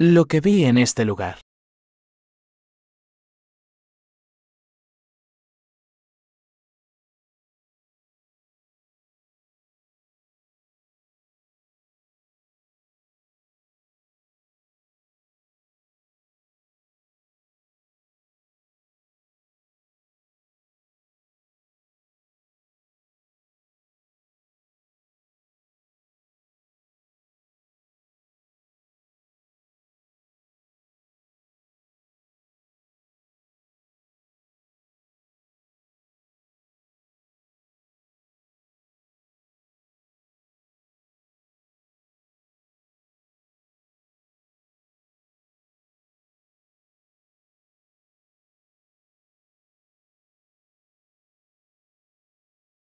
lo que vi en este lugar.